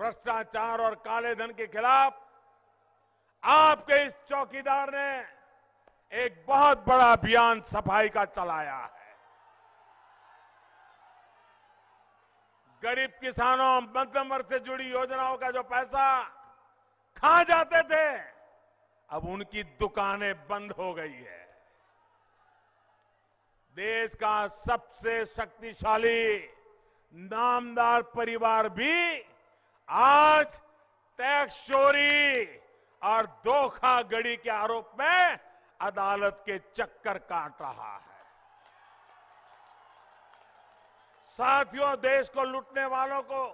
भ्रष्टाचार और काले धन के खिलाफ आपके इस चौकीदार ने एक बहुत बड़ा अभियान सफाई का चलाया है गरीब किसानों मध्यम वर्ग से जुड़ी योजनाओं का जो पैसा खा जाते थे अब उनकी दुकानें बंद हो गई है देश का सबसे शक्तिशाली नामदार परिवार भी आज टैक्स चोरी और धोखागड़ी के आरोप में अदालत के चक्कर काट रहा है साथियों देश को लूटने वालों को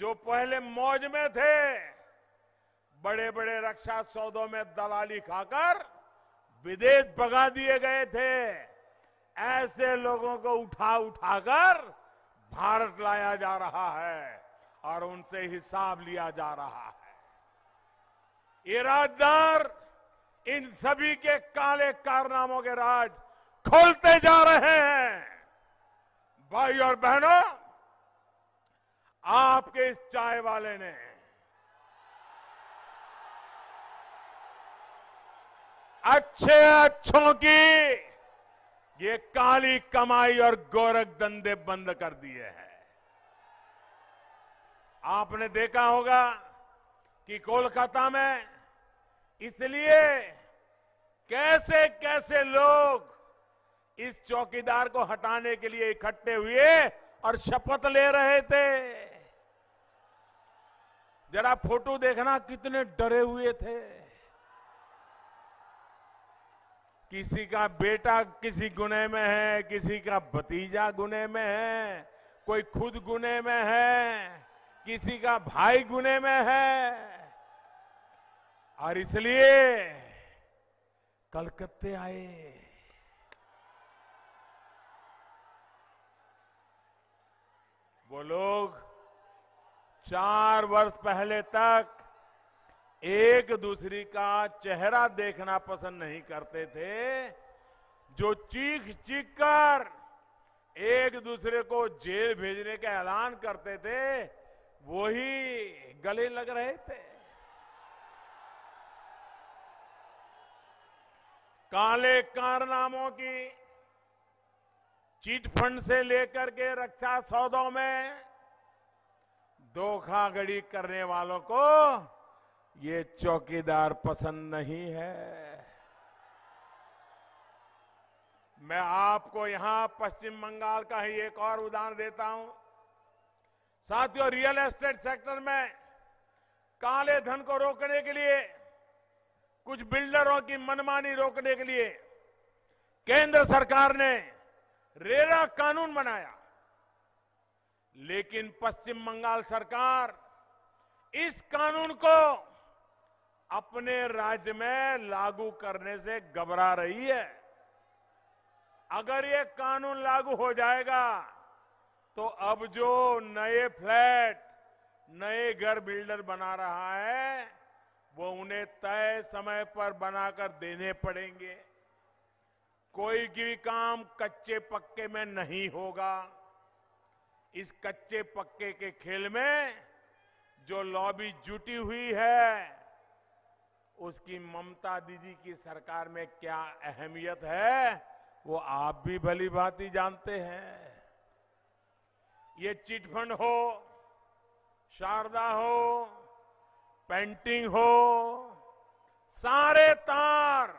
जो पहले मौज में थे बड़े बड़े रक्षा सौदों में दलाली खाकर विदेश भगा दिए गए थे ऐसे लोगों को उठा उठाकर भारत लाया जा रहा है और उनसे हिसाब लिया जा रहा है ये राजदार इन सभी के काले कारनामों के राज खोलते जा रहे हैं भाई और बहनों आपके इस चाय वाले ने अच्छे अच्छों की ये काली कमाई और गोरख धंधे बंद कर दिए हैं आपने देखा होगा कि कोलकाता में इसलिए कैसे कैसे लोग इस चौकीदार को हटाने के लिए इकट्ठे हुए और शपथ ले रहे थे जरा फोटो देखना कितने डरे हुए थे किसी का बेटा किसी गुने में है किसी का भतीजा गुने में है कोई खुद गुने में है किसी का भाई गुने में है और इसलिए कलकत्ते आए वो लोग चार वर्ष पहले तक एक दूसरे का चेहरा देखना पसंद नहीं करते थे जो चीख चीख कर एक दूसरे को जेल भेजने का ऐलान करते थे वो ही गले लग रहे थे काले कारनामों की चीट फंड से लेकर के रक्षा सौदों में धोखाघड़ी करने वालों को ये चौकीदार पसंद नहीं है मैं आपको यहां पश्चिम बंगाल का ही एक और उदाहरण देता हूं साथियों रियल एस्टेट सेक्टर में काले धन को रोकने के लिए कुछ बिल्डरों की मनमानी रोकने के लिए केंद्र सरकार ने रेरा कानून बनाया लेकिन पश्चिम बंगाल सरकार इस कानून को अपने राज्य में लागू करने से घबरा रही है अगर ये कानून लागू हो जाएगा तो अब जो नए फ्लैट नए घर बिल्डर बना रहा है वो उन्हें तय समय पर बनाकर देने पड़ेंगे कोई भी काम कच्चे पक्के में नहीं होगा इस कच्चे पक्के के खेल में जो लॉबी जुटी हुई है उसकी ममता दीदी की सरकार में क्या अहमियत है वो आप भी भली भांति जानते हैं ये चिटफंड हो शारदा हो पेंटिंग हो सारे तार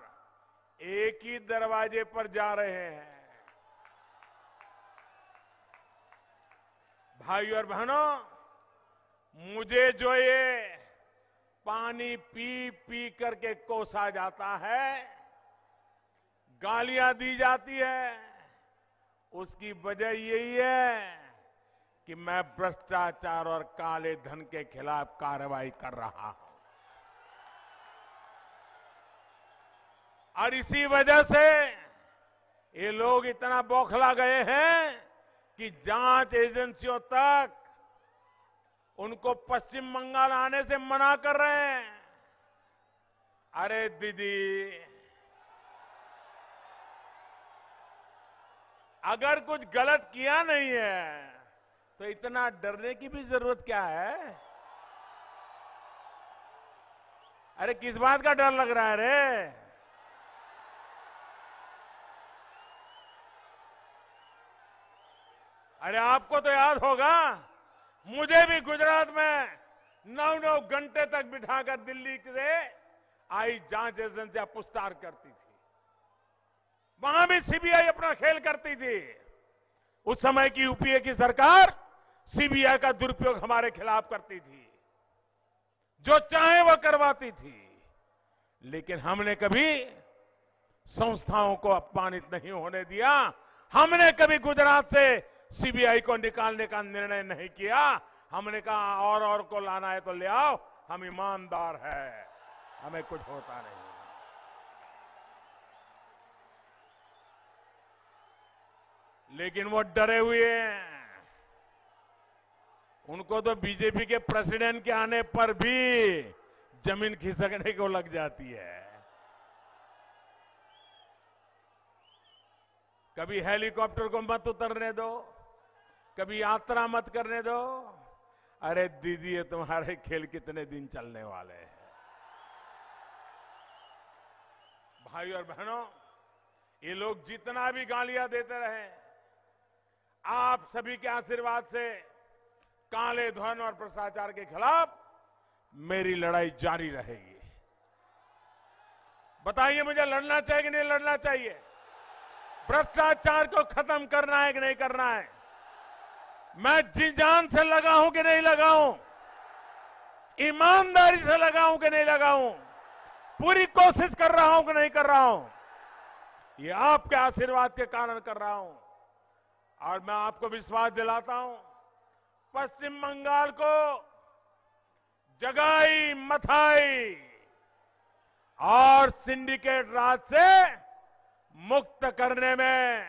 एक ही दरवाजे पर जा रहे हैं भाई और बहनों मुझे जो ये पानी पी पी करके कोसा जाता है गालियां दी जाती है उसकी वजह यही है कि मैं भ्रष्टाचार और काले धन के खिलाफ कार्रवाई कर रहा हूं और इसी वजह से ये लोग इतना बौखला गए हैं कि जांच एजेंसियों तक उनको पश्चिम बंगाल आने से मना कर रहे हैं अरे दीदी अगर कुछ गलत किया नहीं है तो इतना डरने की भी जरूरत क्या है अरे किस बात का डर लग रहा है रे अरे आपको तो याद होगा मुझे भी गुजरात में नौ नौ घंटे तक बिठाकर दिल्ली से आई जांच एजेंसियां पुस्तार करती थी वहां भी सीबीआई अपना खेल करती थी उस समय की यूपीए की सरकार सीबीआई का दुरुपयोग हमारे खिलाफ करती थी जो चाहे वह करवाती थी लेकिन हमने कभी संस्थाओं को अपमानित नहीं होने दिया हमने कभी गुजरात से सीबीआई को निकालने का निर्णय नहीं किया हमने कहा और और को लाना है तो ले आओ हम ईमानदार है हमें कुछ होता नहीं लेकिन वो डरे हुए हैं उनको तो बीजेपी के प्रेसिडेंट के आने पर भी जमीन खिसकने को लग जाती है कभी हेलीकॉप्टर को मत उतरने दो कभी यात्रा मत करने दो अरे दीदी ये तुम्हारे खेल कितने दिन चलने वाले हैं भाई और बहनों ये लोग जितना भी गालियां देते रहे आप सभी के आशीर्वाद से काले धन और भ्रष्टाचार के खिलाफ मेरी लड़ाई जारी रहेगी बताइए मुझे लड़ना चाहिए कि नहीं लड़ना चाहिए भ्रष्टाचार को खत्म करना है कि नहीं करना है मैं जी जान से लगा हूं कि नहीं लगा हूं ईमानदारी से लगा हूं कि नहीं लगा हूं पूरी कोशिश कर रहा हूं कि नहीं कर रहा हूं ये आपके आशीर्वाद के कारण कर रहा हूं और मैं आपको विश्वास दिलाता हूं पश्चिम बंगाल को जगाई मथाई और सिंडिकेट राज से मुक्त करने में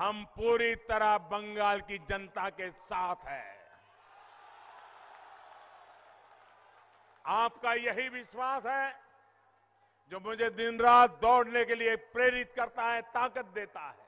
हम पूरी तरह बंगाल की जनता के साथ हैं आपका यही विश्वास है जो मुझे दिन रात दौड़ने के लिए प्रेरित करता है ताकत देता है